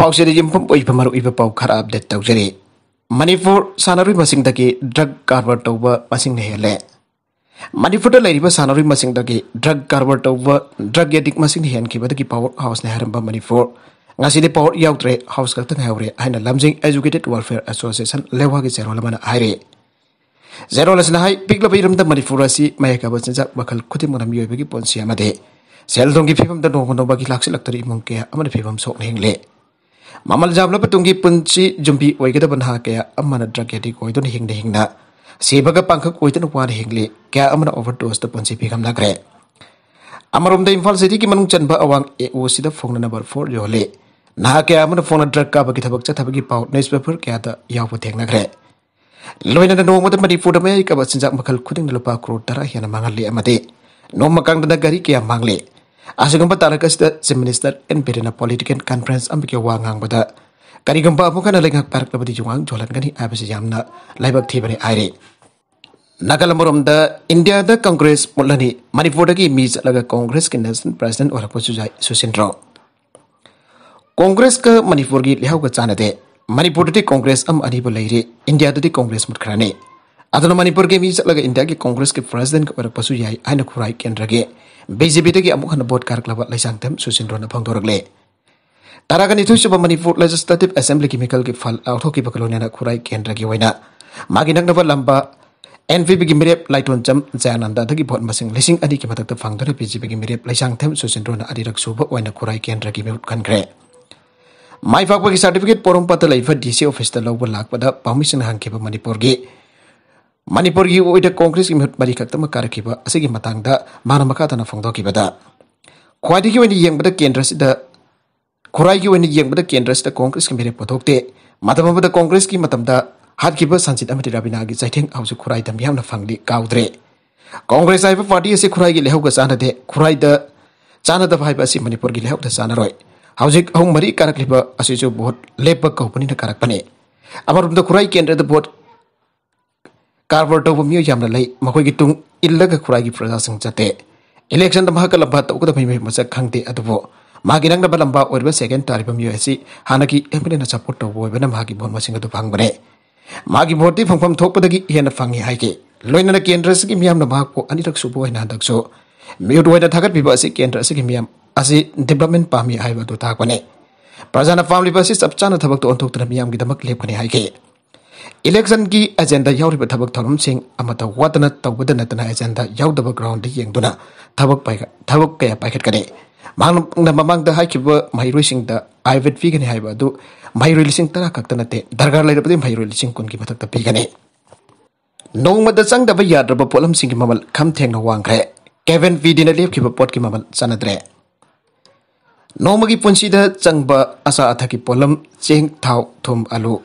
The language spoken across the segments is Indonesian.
ꯄꯥꯎꯆꯦꯗ ꯌꯨꯝꯐꯝ ꯑꯣꯏꯕ ꯃꯔꯨꯑꯣꯏꯕ ꯄꯥꯎ ꯈꯔ ꯑꯞꯗꯦꯠ ꯇꯧꯖꯔꯤ ꯃꯅꯤꯄꯨꯔ ꯁꯥꯟꯅꯔꯣꯏꯕꯁꯤꯡꯗꯒꯤ ꯗ꯭ꯔꯒ ꯀꯔꯕꯥꯔ ꯇꯧꯕ ꯃꯁꯤꯡꯅ ꯍꯦꯜꯂꯦ ꯃꯅꯤꯄꯨꯔꯗ ꯂꯩꯔꯤꯕ ꯁꯥꯟꯅꯔꯣꯏꯕꯁꯤꯡꯗꯒꯤ ꯗ꯭ꯔꯒ ꯀꯔꯕꯥꯔ ꯇꯧꯕ ꯗ꯭ꯔꯒ ꯑꯦꯗꯤꯛ ꯃꯁꯤꯡꯅ ꯍꯦꯟꯈꯤꯕꯗꯒꯤ ꯄꯥꯋꯔ ꯍꯥꯎꯁꯅ ꯍꯥꯏꯔꯝꯕ ꯃꯅꯤꯄꯨꯔ ꯉꯁꯤꯗꯤ ꯄꯥꯋꯔ ꯌꯥꯎꯗ꯭ꯔꯦ ꯍꯥꯎꯁ ꯈꯛꯇ ꯉꯥꯏꯍꯧꯔꯦ ꯍꯥꯏꯅ ꯂꯝꯖꯤꯡ ꯑꯦꯖꯨꯀꯦꯇꯦꯗ ꯋꯦꯜꯐꯤꯌꯔ ꯑꯦꯁꯣꯁꯤꯌꯦꯁꯟ ꯂꯦꯋꯥꯒꯤ ꯆꯦꯔꯣꯜ ꯑꯃꯅ ꯍꯥꯏꯔꯤ ꯆꯦꯔꯣꯜ ꯑꯁꯤꯅ ꯍꯥꯏ ꯄꯤꯛꯂꯕ ꯏꯔꯝꯗ ꯃꯅꯤꯄꯨꯔ ꯑꯁꯤ ꯃꯌꯦꯛꯀꯕ ꯆꯤꯟꯖꯥꯛ ꯃꯈꯜ ꯈꯨꯗꯤꯡꯃꯛꯅ ꯃꯤꯑꯣꯏꯕꯒꯤ ꯄꯨꯟꯁꯤ ꯑꯃꯗꯤ ꯁꯦꯜ ꯊꯨꯝꯒꯤ ꯐꯤꯕꯝꯗ ꯅꯣꯡꯃ ꯅꯣꯡꯃꯒꯤ ꯂꯥꯛꯁꯤꯜꯂꯛꯇꯔꯤ ꯏꯃꯨꯡ ꯀꯌꯥ ꯑꯃꯅ ꯐꯤꯕꯝ ꯁꯣꯛꯅ ꯍꯤꯡꯂꯦ ममल जाब लुंग जुम्बी ओगदन हा क्या नद्रगे कोई हिंग हिंग सेबग पंखक ओन वाद हिंगली क्या ओवर डोज पी फीघम्लाग्रे अमरम इम्फा सिटी की मूंग चब अवा ए ओसी फोन नंबर फोर योहली नहा क्या फोन ड्रग का की थक चब की पाउ नई पेपर क्या तेनाग्रे लोना नौमद मनपुर में एक चिंजा मल खुद लुप क्रो तरह हेन मांगली नौ मकान गरी क्या मांगली Asugumpa taraka sida si minister en birina politikan conference ambike wangang bada. Karigumpa apu kana lengak parak labadi jungang jolan gani abasi jamna laibak thibani aire. Nagalamurumda India da Congress mulani Manipur dagi mi chalaga Congress ke national president orapa sujai susindro. Congress ka Manipur gi lihau ka chana de. Manipur dati Congress am anibu laire India dati Congress mutkrane. Adana Manipur ke mi chalaga India ki Congress ke president ka orapa sujai aina kurai kendra ge. BJP itu ki amuk hana bot karak lawat lai sangtem susin rona pang le. Tarakan itu coba manipur legislative assembly chemical ki fal auto eh, ki bakalonya na kurai kendra ki waina. Magi nak nabat lamba NVP ki mirip lai ton jam anda thagi bot masing lising adi ki matak tap fangdore BJP ki mirep lai sangtem susin rona adi rak suba waina kurai kendra ki mewut kan gre. Mai fakwa ki certificate porom fa DC office ta lawba pada permission hangke ba manipur ꯃꯅꯤꯄꯨꯔꯒꯤ ꯑꯣꯏꯅ ꯀꯣꯡꯒ꯭ꯔꯦꯁꯀꯤ ꯃꯤꯍꯨꯠ ꯃꯔꯤ ꯈꯛꯇꯃꯛ ꯀꯥꯔꯛꯈꯤꯕ ꯑꯁꯤꯒꯤ ꯃꯇꯥꯡꯗ ꯃꯥꯅ ꯃꯈꯥꯗꯅ ꯐꯣꯡꯗꯣꯛꯈꯤꯕꯗ ꯈ꯭ꯋꯥꯏꯗꯒꯤ ꯑꯣꯏꯅ ꯌꯦꯡꯕꯗ ꯀꯦꯟꯗ꯭ꯔꯁꯤꯗ ꯈꯨꯔꯥꯏꯒꯤ ꯑꯣꯏꯅ ꯌꯦꯡꯕꯗ ꯀꯦꯟꯗ꯭ꯔꯁꯤꯗ ꯀꯣꯡꯒ꯭ꯔꯦꯁꯀꯤ ꯃꯤꯔꯦꯞ ꯄꯨꯊꯣꯛꯇꯦ ꯃꯇꯝ ꯑꯃꯗ ꯀꯣꯡꯒ꯭ꯔꯦꯁꯀꯤ ꯃꯇꯝꯗ ꯍꯥꯠꯈꯤꯕ ꯁꯟꯖꯤꯠ ꯑꯃꯗꯤ ꯔꯕꯤꯅꯥꯒꯤ ꯆꯩꯊꯦꯡ ꯍꯧꯖꯤꯛ ꯈꯨꯔꯥꯏꯗ ꯃꯤꯌꯥꯝꯅ ꯐꯪꯂꯤ ꯀꯥꯎꯗ꯭ꯔꯦ ꯀꯣꯡꯒ꯭ꯔꯦꯁ ꯍꯥꯏꯕ ꯄꯥꯔꯇꯤ ꯑꯁꯤ ꯈꯨꯔꯥꯏꯒꯤ ꯂꯩꯍꯧꯒ ꯆꯥꯟꯅꯗꯦ ꯈꯨꯔꯥꯏꯗ ꯆꯥꯟꯅꯗꯕ ꯍꯥꯏꯕ ꯑꯁꯤ ꯃꯅꯤꯄꯨꯔꯒꯤ ꯂꯩꯍꯧꯗ ꯆꯥꯟꯅꯔꯣꯏ ꯍꯧꯖꯤꯛ ꯑꯍꯨꯝ ꯃꯔꯤ ꯀꯥꯔꯛꯂꯤꯕ ꯑꯁꯤꯁꯨ ꯚꯣꯠ ꯂꯦꯞꯄ ꯀꯧꯕꯅꯤꯅ ꯀꯥꯔꯛꯄꯅꯤ ꯑꯃꯔꯣꯝꯗ ꯈꯨꯔꯥꯏ ꯀꯦꯟꯗ꯭ꯔꯗ ꯚꯣꯠ कारबार तब मई मई तुम इलग खुरा की प्रजा चते इलेक्शन लंब तौकद खाते मांगी नंगब लंब सेकें तारी मई अच्छी हाँ की एम एल ए सपोर्ट तबनाट मैं फंगे मांग भोटे फंफम थोपदी फंगे है लोन केंद्र से मामको अनीक सूब हो मूट केंद्र से मैम अच्छे डेवलपमें पाई है ताकने प्रजा पाब्ब से चप चा थबक ओंथ लेपने हाई इलेक्शन की एजेंडा थबक थरम सिंह वाद नजेंडा यद ग्राउंड यद थबक क्या पाखटे ममद मैरोसिंग आयुर्वेद पीगने मैरो लिंग तरह खत नए दरगार लेबदे मैरो लिंग कुल पीगने नौमद चंगदब याद्रब पोलम की ममल खम थे वाग्रे केवन पीदी लेप की पोट की ममल चनद्रे नौम की पुसीद चंग असा अथ की पोलम चें थाउ थूम अलू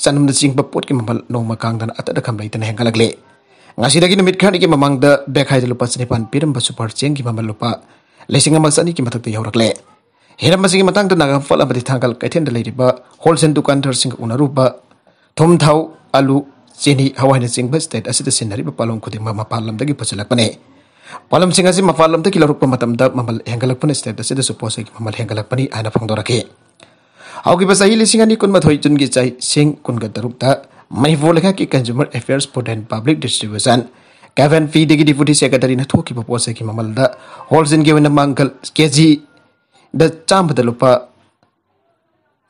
sanam da sing bapot ki mamal no makang dan atad da lai tan hengal le ngasi dagi numit khan ki mamang da bekhai da lupa sne pan piram ba super cheng ki mamal lupa lesing amak sani ki matak te yorak le heram masing matang da fala fal abadi thangal kaithen da ba wholesale dukan thar sing unaru ba thom thau alu cheni hawai na sing ba state asida sinari ba palong khudi ma da dagi phasalak pane palam sing asi palam da ki laruk pa matam da mamal hengalak pane state asida suppose ki mamal hengalak pani aina rakhe Aku bisa hilir singan ikut matoi cun gicai sing kun gatar rupta. Mani boleh ki consumer kan affairs for dan public distribution. Kevin fee Degi di putih siaga dari natu ki papua seki mamal da. Holzin gawin na manggal skeji. Da cam pada lupa.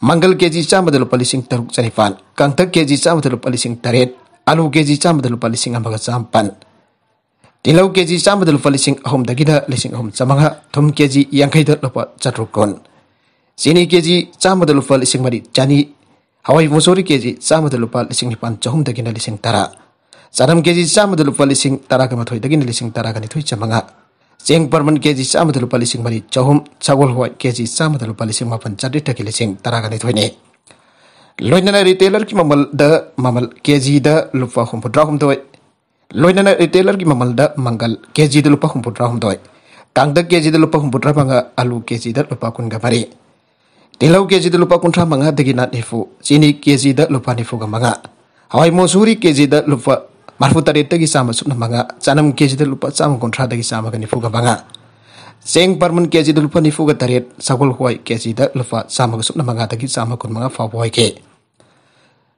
Manggal keji cam pada lupa lising taruk sanifan. Kang tak keji cam pada pa lising tarit. Alu keji cam pada pa lising ambaga sampan. Tilau keji cam pada pa lising ahum dagida lising home. samanga. Tom keji yang kaitat lupa catrukon sini keji sama dulu fal ising mari cani hawai musori keji sama dulu fal ising nipan cahum dagi nali sing tara saram keji sama dulu fal ising tara kama thoi dagi nali sing tara kani thoi cemanga sing perman keji sama dulu fal ising mari cahum cawol hawai keji sama dulu fal ising mapan cari dagi nali sing tara kani thoi ne loinana retailer ki mamal da mamal keji da lupa hum putra hum thoi loinana retailer ki mamal da mangal keji da lupa hum putra hum thoi Tangda keji da lupa hum putra alu keji da lupa kun gamari. Tilau kezi da lupa kuntra manga degi nat nifu Sini kezi da lupa nifuga ga manga. Hawai mosuri kezi da lupa marfu tari dagi sama supna manga. Chanam kg da lupa sama kuntra degi sama ga nifu ga manga. Seng parmen kezi da lupa nifuga ga tare sakul huai kg da lupa sama ga supna manga degi sama kun manga fa huai ke.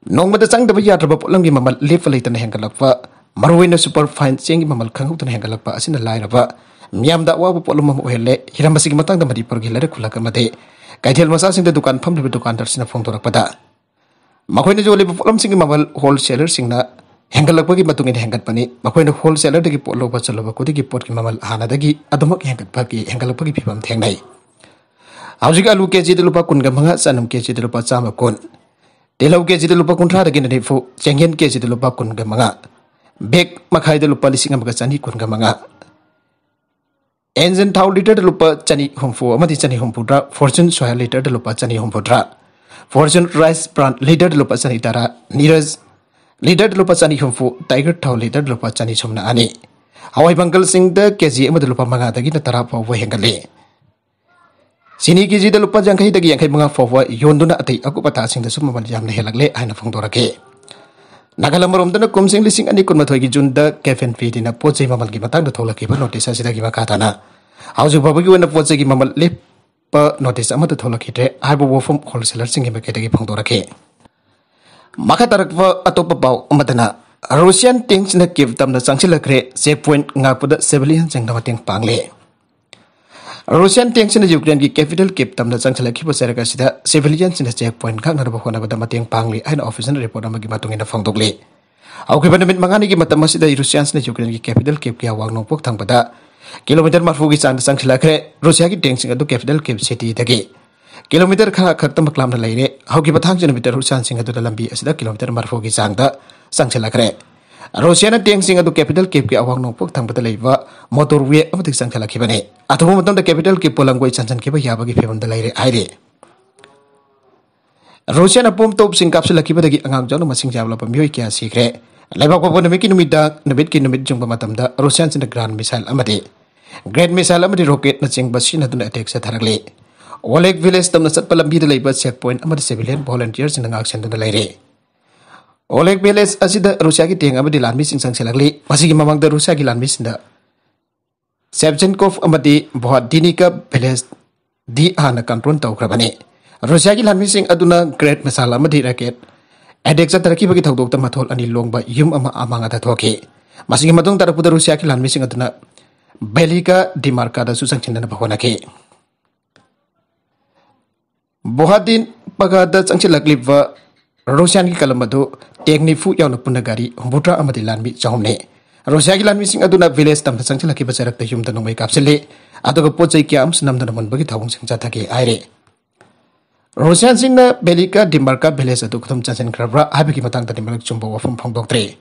mata sang da bayar ba polam gi mamal lefa leitan hengkalak fa. Marwina super fine seng gi mamal kangau tan hengkalak asin na lai ra Miam da wa ba polam ma ohele hiram basigi matang da pergi porgi lare kulaka mate kaitel masa sing de dukan pham de dukan dar sina phong torak pada makhoi ne jole polam sing ma wholesaler sing na hengal lagpa ki matungin hengat pani makhoi ne wholesaler de ki polo ba chalo ba kodi ki pot ki mamal hana da ki adamak hengat ba ki hengal lagpa ki phibam theng nai hauji ka lu kg de lupa kun ga manga sanam kg de lupa chama kon telau kg de lupa kun thara ki ne fo chengen kg de lupa kun ga manga bek makhai de lupa lising ma ga chani kun ga manga एंजन थाउ litre लुप चनी हमफू हूफू चनी हूफूद्रा Fortune soya litre लुप चनी हूफूद्रा फॉर्चून राइस ब्रांड लीटर लुप चनी तरह नीरज लीटर लुप चनी हमफू टाइगर थाउ लीटर लुप चनी सूमना आने हवाई बंगल सिंह केजी लुप मंगादगी तरह फाव हेंगले चीनी केजी लुप जंखई यांखई मंगा फाव योंदुना अतई अकुप अथा सिंह ममल हेलगले है फोंदोरगे नागालैंड मरों दन कुमसिंग लिसिंग की जुन द कैफेन फी दिना पोचे ममल की मतंग नोटिस असिदा की पोचे की ममल लिप नोटिस अमत थोला वोफम होलसेलर की फंगदो रखे मखा तरक व अतोप ने तम न से पॉइंट ngapuda civilian jeng पाले Russian tanks in Ukraine ki capital Cape Town da changchala khipa saraka sida civilians in check point kang na ba khona ba pangli ain official report amagi matung ina phangdokle au khipa namit mangani ki matam dari Russians in Ukraine ki capital Cape ki awang nongpok tang bada kilometer marfu gi sang changchala khre Russia ki tanks ga do capital Cape city dagi kilometer kha khaktam klam na laire au khipa thang jin meter Russian sing lambi asida kilometer marfu gi sang da Russia तेंग capital केप के अवा नौपुर तब motor way चलने अथब केपिटल के पुलंग चनबी फेम रोसिया बोम तोप कापी अगौ जाबला मई क्या सीखे लेबा पाबी Russia grand missile great missile rocket नीनद अटेक से थरली वोलेक्ज तम चल चेक पॉइंट सेविलियन वॉलेंटियर से लेरें Oleg Beles asida eh, Rusia ki yang badi lan bising sang selakli masih ki mamang Rusia ki lan bisinda Sevchenkov amadi eh, bahwa dini ke Beles di anak kontrol tau krabani Rusia ki lan bising aduna great masalah amadi raket Adeksa kita bagi tahu ta matol ani longba yum ama amang ada thoki masih ki matung tarapuda Rusia ki lan bising aduna Belika di marka ada susang cindana bahwa nake Bohadin pagada changchilak lipwa Rusia ki kalamadu teknifu yau na punagari umbutra amadi lanmi chomne. Rosyagi lanmi sing aduna vilais tamta sang chilaki bacarak ta yumta nomai kapsile. Aduga pocai kiam sunam dana mon bagi tawung sing chataki aire. Rosyan sing na belika dimbarka vilais adu kutum chansen krabra habi kimatang ta dimbarak chumbo wafum pong doktre.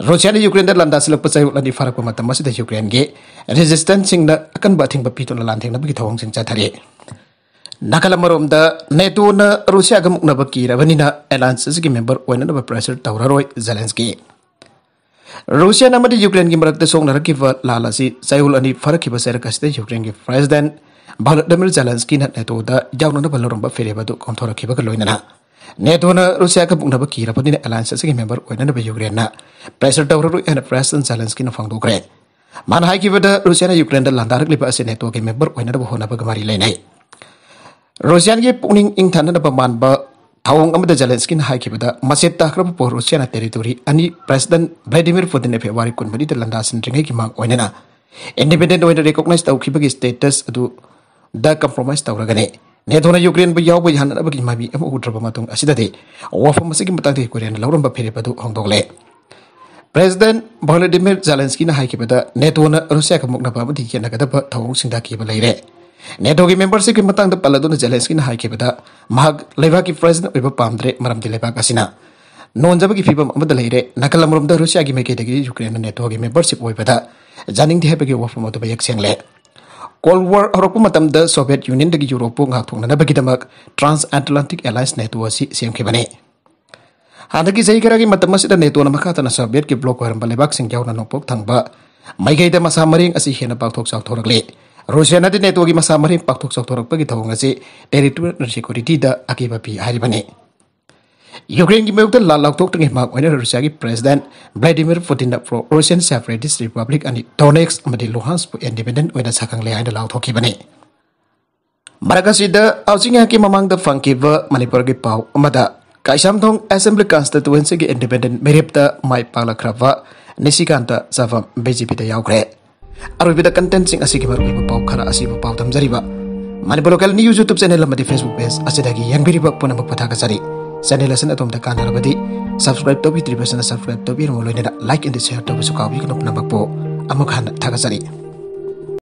Rusia di ukrain dan landa silak pocai di farak pamata masi ta ukrain ge. Resistance sing na akan bating bapitun na lanteng na bagi tawung sing chatari nakala da Neto na russia ga muknaba na alliance asigi member oinanaba pressure roi zelensky rusia na madi ukraine gi marakta songnarakiva lala si sayul ani farakiba serak asida ukraine gi president volodymyr zelensky na neto da yawnanaba fere fereba du kontorakiba loinana nato na russia ga muknaba na alliance asigi member oinanaba ukraine na pressure roi ana president zelensky na hai man da rusia na ukraine da landarak liba asin nato gi member hona honaba gamari lainai. रोजियान की पुनिंग इंग थाना बमान ब थाउंग अमद जलेंस्किन हाई की बदा मसेत तकरब पर रोजियाना टेरिटरी अनि प्रेसिडेंट व्लादिमीर पुतिन ने फेब्रुवारी कुन मदी तलंदा सिन रिंगे की मांग ओइनेना इंडिपेंडेंट ओइन रिकॉग्नाइज तौ की बगी स्टेटस अदु द कंप्रोमाइज तौ रगने ने थोना यूक्रेन ब याव ब यान न बगी माबी एम उत्र ब मतुंग असिदा दे ओफ मसेकि मतांग दे कोरियन लौरम ब फेरे बदु होंगदोले प्रेसिडेंट व्लादिमीर जलेंस्किन हाई की बदा ने थोना का मुखना ब मदी केना ब थाउंग सिंदा की ब नेटोगी मेंबरशिप की मतंग पल अदुन जेलेंस्की ने हाइकेबदा महग लेबाकी प्रेसिडेंट ओइबा पामद्रे मरमदि लेबाक असिना नोंजबगी फिबम अमद लेरे नकल अमरमद रुसिया की मेकेदगी यूक्रेन नेटोगी मेंबरशिप ओइबदा जानिंग देहबगी वफम अदुबा यक्सेंगले Cold War harap matam da Soviet Union dagi Europe ngak thong na bagi damak Transatlantic Alliance Network si siam ke bane. Hada ki sai kira ki matam si da network nama kata Soviet ki blok haram balebak sing jauh na nopok thang ba. Mai gai da masa maring asi hena pak thok sak thorak le. Rusia nanti nih tuh masa mari pak tuh sok torok pagi tawong sih dari tu na di da akibat bi hari bani. Ukraine gimana meuk lalu tuh lak tok Rusia gi presiden Vladimir Putin da pro Russian separatist republic ani Donetsk menjadi Luhansk independen independent sekarang sakang ada lalu tuh gimana. Mereka sih bane. Marakasida yang ki mamang da fangkiba Manipur gi pau Kaisam tong Assembly Constituency gi independen mirip da mai pangla khrava Nisikanta sama BJP da yaukre aru bida content sing asi kibar wibu pau khara asi bu pau tam jari ba manipur local ni youtube channel di facebook page asi dagi yang biri ba puna bak patha ka jari channel asan atom da kanar subscribe to bi tri basana subscribe to bi ro like and share to bu sukawi kno puna bak po amuk han tha ka